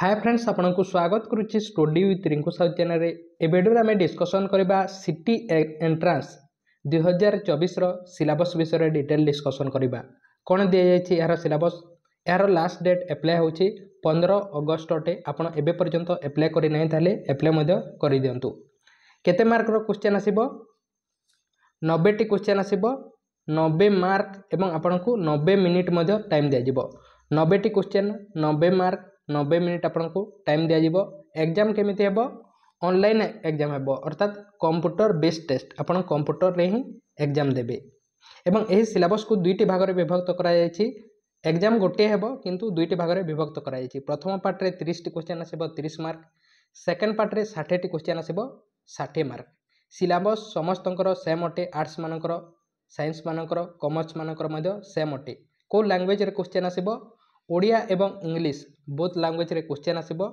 ହାଏ friends ଆପଣଙ୍କୁ ସ୍ୱାଗତ କରୁଛି ଷ୍ଟୋଡି ୱିଥ୍ ରିଙ୍କୁ ସାହୁ ଚ୍ୟାନେଲରେ ଏ ଭିଡ଼ିଓରେ ଆମେ ଡିସ୍କସନ୍ କରିବା ସିଟି ଏଣ୍ଟ୍ରାନ୍ସ ଦୁଇହଜାର ଚବିଶର ସିଲାବସ୍ ବିଷୟରେ ଡିଟେଲ୍ ଡିସ୍କସନ୍ କରିବା କ'ଣ ଦିଆଯାଇଛି ଏହାର ସିଲାବସ୍ ଏହାର ଲାଷ୍ଟ ଡେଟ୍ ଆପ୍ଲାଏ ହେଉଛି ପନ୍ଦର ଅଗଷ୍ଟ ଅଟେ ଆପଣ ଏବେ ପର୍ଯ୍ୟନ୍ତ ଆପ୍ଲାଏ କରିନାହିଁ ତାହେଲେ ଆପ୍ଲାଏ ମଧ୍ୟ କରିଦିଅନ୍ତୁ କେତେ ମାର୍କର କ୍ୱେଶ୍ଚନ୍ ଆସିବ ନବେଟି କ୍ୱେଶ୍ଚନ୍ ଆସିବ ନବେ ମାର୍କ ଏବଂ ଆପଣଙ୍କୁ ନବେ ମିନିଟ୍ ମଧ୍ୟ ଟାଇମ୍ ଦିଆଯିବ ନବେଟି କ୍ୱେଶ୍ଚନ୍ ନବେ ମାର୍କ নবে মিনিট আপনার টাইম দিয়াযিব এক্সাম কেমিতি হব অনলাইন এক্সাম হব অর্থাৎ কম্পুটর বেস টেস্ট আপনার কম্পুটরের হি এক্সাম দেবে এবং এই সিলাবসক দুইটি ভাগরে বিভক্ত করা যাই এক্সাম গোটিয়ে হব কিন্তু দুইটি ভাগরে বিভক্ত করা যাই প্রথম পার্টরে তিরিশটি কোশ্চেন আসব তিরিশ মার্ক সেকেন্ড পার্টরে ষাঠিয়েটি কোশ্চেন আসব ষাঠিয়ে মার্ক সিলাবস সমস্তଙ୍କର ସେମ୍ ଅଟେ ଆର୍ଟ୍ସମାନଙ୍କର ସାଇନ୍ସମାନଙ୍କର କମର୍ସମାନଙ୍କର ମଧ୍ୟ ସେମ୍ ଅଟେ କେଉଁ ଲାଙ୍ଗୁଏଜ୍ରେ କୋଶ୍ଚିନ୍ ଆସିବ ଓଡ଼ିଆ ଏବଂ ଇଂଲିଶ ବୋଥ ଲାଙ୍ଗୁଏଜରେ କ୍ୱେଶ୍ଚିନ୍ ଆସିବ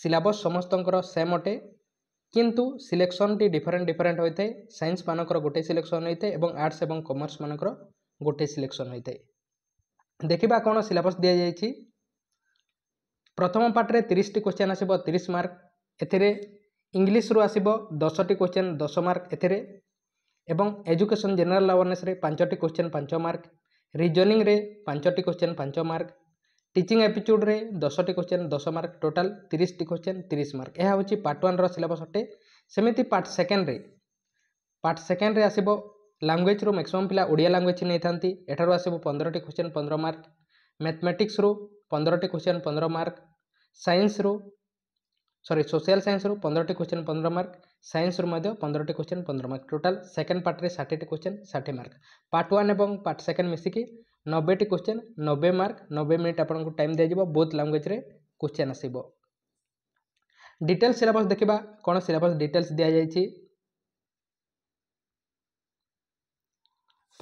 ସିଲାବସ୍ ସମସ୍ତଙ୍କର ସେମ୍ ଅଟେ କିନ୍ତୁ ସିଲେକ୍ସନ୍ଟି ଡିଫରେଣ୍ଟ ଡିଫରେଣ୍ଟ ହୋଇଥାଏ ସାଇନ୍ସମାନଙ୍କର ଗୋଟେ ସିଲେକ୍ସନ୍ ହୋଇଥାଏ ଏବଂ ଆର୍ଟ୍ସ ଏବଂ କମର୍ସମାନଙ୍କର ଗୋଟେ ସିଲେକ୍ସନ୍ ହୋଇଥାଏ ଦେଖିବା କ'ଣ ସିଲାବସ୍ ଦିଆଯାଇଛି ପ୍ରଥମ ପାର୍ଟରେ ତିରିଶଟି କ୍ୱେଶ୍ଚିନ୍ ଆସିବ ତିରିଶ ମାର୍କ ଏଥିରେ ଇଂଲିଶରୁ ଆସିବ ଦଶଟି କ୍ୱେଶ୍ଚିନ୍ ଦଶ ମାର୍କ ଏଥିରେ ଏବଂ ଏଜୁକେସନ୍ ଜେନେରାଲ୍ ଆୱାରନେସ୍ରେ ପାଞ୍ଚଟି କ୍ୱେଶ୍ଚିନ୍ ପାଞ୍ଚ ମାର୍କ ରିଜନିଂରେ ପାଞ୍ଚଟି କ୍ୱେଶ୍ଚିନ୍ ପାଞ୍ଚ ମାର୍କ টিচিং ଆପ୍ଟିଚ୍ୟୁଡ଼୍ରେ ଦଶଟି କୋଶ୍ଚେନ୍ ଦଶ ମାର୍କ ଟୋଟାଲ୍ ତିରିଶଟି କୋଶ୍ଚେନ୍ ତିରିଶ ମାର୍କ ଏହା ହେଉଛି ପାର୍ଟ ୱାନ୍ର ସିଲାବସ୍ ଅଟେ ସେମିତି ପାର୍ଟ ସେକେଣ୍ଡରେ ପାର୍ଟ ସେକେଣ୍ଡରେ ଆସିବ ଲାଙ୍ଗୁଏଜ୍ରୁ ମ୍ୟାକ୍ସିମମ୍ ପିଲା ଓଡ଼ିଆ ଲାଙ୍ଗୁଏଜ୍ ନେଇଥାନ୍ତି ଏଠାରୁ ଆସିବ ପନ୍ଦରଟି କୋଶ୍ଚେନ୍ ପନ୍ଦର ମାର୍କ ମ୍ୟାଥମେଟିକ୍ସରୁ ପନ୍ଦରଟି କୋଶ୍ଚେନ୍ ପନ୍ଦର ମାର୍କ ସାଇନ୍ସରୁ ସରି ସୋସିଆଲ୍ ସାଇନ୍ସରୁ ପନ୍ଦରଟି କୋଶ୍ଚେନ୍ ପନ୍ଦର ମାର୍କ ସାଇନ୍ସରୁ ମଧ୍ୟ ପନ୍ଦରଟି କୋଶ୍ଚେନ୍ ପନ୍ଦର ମାର୍କ ଟୋଟାଲ୍ ସେକେଣ୍ଡ ପାର୍ଟରେ ଷାଠିଏଟି କୋଶ୍ଚେନ୍ ଷାଠିଏ ମାର୍କ ପାର୍ଟ ୱାନ୍ ଏବଂ ପାର୍ଟ ସେକେଣ୍ଡ ମିଶିକି ନବେଟି କୋଶ୍ଚେନ୍ ନବେ ମାର୍କ ନବେ ମିନିଟ୍ ଆପଣଙ୍କୁ ଟାଇମ୍ ଦିଆଯିବ ବହୁତ ଲାଙ୍ଗୁଏଜ୍ରେ କୋଶ୍ଚେନ୍ ଆସିବ ଡିଟେଲ୍ସ ସିଲାବସ୍ ଦେଖିବା କ'ଣ ସିଲାବସ୍ ଡିଟେଲ୍ସ ଦିଆଯାଇଛି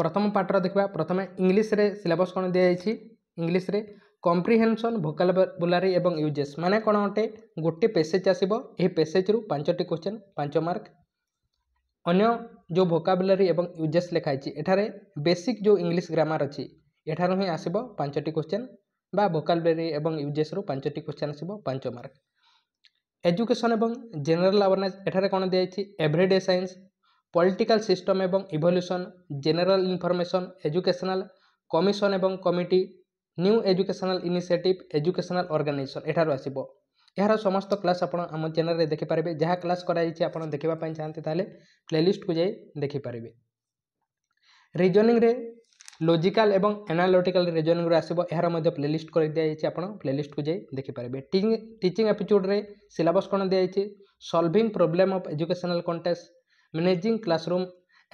ପ୍ରଥମ ପାଠର ଦେଖିବା ପ୍ରଥମେ ଇଂଲିଶରେ ସିଲାବସ୍ କ'ଣ ଦିଆଯାଇଛି ଇଂଲିଶରେ କମ୍ପ୍ରିହେନ୍ସନ୍ ଭୋକାବୁଲାରୀ ଏବଂ ୟୁଜେସ୍ ମାନେ କ'ଣ ଅଟେ ଗୋଟିଏ ପେସେଜ୍ ଆସିବ ଏହି ପେସେଜ୍ରୁ ପାଞ୍ଚଟି କୋଶ୍ଚେନ୍ ପାଞ୍ଚ ମାର୍କ ଅନ୍ୟ ଯେଉଁ ଭୋକାବୁଲାରୀ ଏବଂ ୟୁଜେସ୍ ଲେଖା ହେଇଛି ଏଠାରେ ବେସିକ୍ ଯେଉଁ ଇଂଲିଶ ଗ୍ରାମାର ଅଛି ଏଠାରୁ ହିଁ ଆସିବ ପାଞ୍ଚଟି କୋଶ୍ଚେନ୍ ବା ଭୋକାଲବେରୀ ଏବଂ ୟୁଜେସ୍ରୁ ପାଞ୍ଚଟି କୋଶ୍ଚେନ୍ ଆସିବ ପାଞ୍ଚ ମାର୍କ ଏଜୁକେସନ୍ ଏବଂ ଜେନେରାଲ୍ ଆୱାରନେସ୍ ଏଠାରେ କ'ଣ ଦିଆଯାଇଛି ଏଭ୍ରିଡେ ସାଇନ୍ସ ପଲିଟିକାଲ୍ ସିଷ୍ଟମ୍ ଏବଂ evolution general information educational commission ଏବଂ committee new educational initiative educational organisation ଏଠାରୁ ଆସିବ ଏହାର ସମସ୍ତ କ୍ଲାସ୍ ଆପଣ ଆମ ଚ୍ୟାନେଲ୍ରେ ଦେଖିପାରିବେ ଯାହା କ୍ଲାସ୍ କରାଯାଇଛି ଆପଣ ଦେଖିବା ପାଇଁ ଚାହାନ୍ତି ତାହେଲେ ପ୍ଲେଲିଷ୍ଟକୁ ଯାଇ ଦେଖିପାରିବେ ରିଜନିଂରେ লজিকাল এবং আনালিটিকাল রিজনিংর আসব এর মধ্যে প্লেলিষ্ট করে দিয়েছে আপনার প্লেলিষ্টকে যাই দেখিপারে টিচিং আপিচ্ୟୁড্ରେ সিলাবস কোণ দিয়েছে solving problem of educational context managing classroom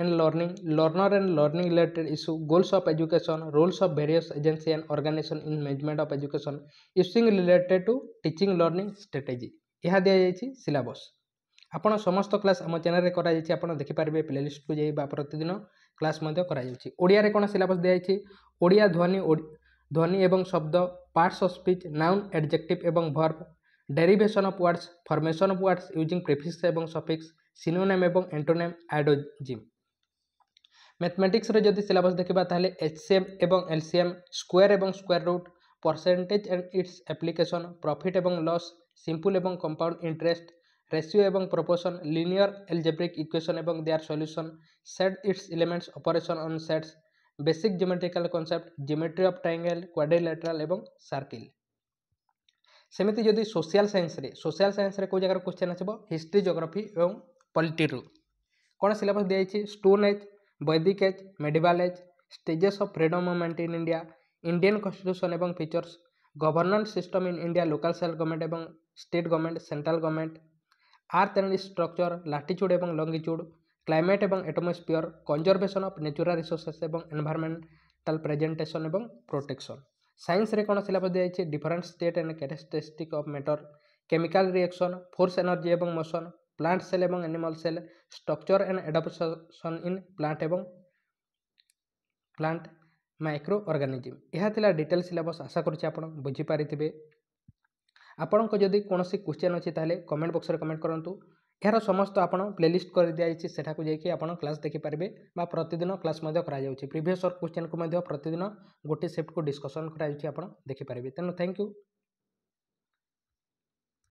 and learning, learner and learning related issue, goals of education, roles of various agency and organization in management of education, using related to teaching learning strategy. ଏହା ଦିଆଯାଇଛି syllabus ଆପଣ ସମସ୍ତ class ଆମ ଚ୍ୟାନେଲ୍ରେ କରାଯାଇଛି ଆପଣ ଦେଖିପାରିବେ ପ୍ଲେଲିଷ୍ଟକୁ ଯାଇ ବା ପ୍ରତିଦିନ କ୍ଲାସ୍ ମଧ୍ୟ କରାଯାଉଛି ଓଡ଼ିଆରେ କ'ଣ ସିଲାବସ୍ ଦିଆଯାଇଛି ଓଡ଼ିଆ ଧ୍ୱନି ଧ୍ୱନି ଏବଂ ଶବ୍ଦ parts of speech noun adjective ଏବଂ verb derivation of words formation of words using prefix ଏବଂ ସଫିକ୍ସ ସିନୋନେମ୍ ଏବଂ ଏଣ୍ଟୋନେମ୍ ଆଇଡୋଜିମ୍ ମ୍ୟାଥମେଟିକ୍ସରେ ଯଦି ସିଲାବସ୍ ଦେଖିବା ତାହେଲେ ଏଚ୍ ସି ଏମ୍ ଏବଂ ଏଲ୍ ସି ଏମ୍ ସ୍କୋୟାର୍ ଏବଂ square root percentage and its application profit ଏବଂ ଲସ୍ ସିମ୍ପୁଲ୍ ଏବଂ କମ୍ପାଉଣ୍ଡ ଇଣ୍ଟରେଷ୍ଟ রেশিও এবং প্রপোশন লিনিয়র এলজেব্রিক ইকুয়েশন এবং their solution set its elements operation on sets basic geometrical concept geometry of triangle quadrilateral এবং circle সেমিতি যদি social সাইন্সরে social সাইন্সরে কেউ জায়গার question আসব history geography এবং পলিটিরু কোণ সিলেবস দিয়েছি stone age Vedic age medieval age stages of freedom movement in India Indian constitution এবং features governance system in India local self government এবং state government central government earth and structure latitude এবং longitude climate এবং atmosphere conservation of natural resources এবং environmental preservation এবং protection সাইন্সরে কোণ syllabus দিয়েছে different state and characteristic of matter chemical reaction force energy এবং motion plant cell এবং animal sell structure and adaptation in plant এবং plant microorganism ଏହା ଥିଲା ଡିଟେଲ୍ ସିଲାବସ୍ ଆଶା କରୁଛି ଆପଣ ବୁଝିପାରିଥିବେ ଆପଣଙ୍କ ଯଦି କୌଣସି କ୍ୱେଶ୍ଚନ୍ ଅଛି ତାହେଲେ କମେଣ୍ଟ ବକ୍ସରେ କମେଣ୍ଟ କରନ୍ତୁ ଏହାର ସମସ୍ତ ଆପଣ ପ୍ଲେଲିଷ୍ଟ କରିଦିଆଯାଇଛି ସେଠାକୁ ଯାଇକି ଆପଣ କ୍ଲାସ୍ ଦେଖିପାରିବେ ବା ପ୍ରତିଦିନ କ୍ଲାସ୍ ମଧ୍ୟ କରାଯାଉଛି ପ୍ରିଭିୟସ୍ ଇୟର୍ କ୍ୱେଶ୍ଚନ୍କୁ ମଧ୍ୟ ପ୍ରତିଦିନ ଗୋଟେ ସିଫ୍ଟକୁ ଡିସ୍କସନ୍ କରାଯାଉଛି ଆପଣ ଦେଖିପାରିବେ ତେଣୁ ଥ୍ୟାଙ୍କ ୟୁ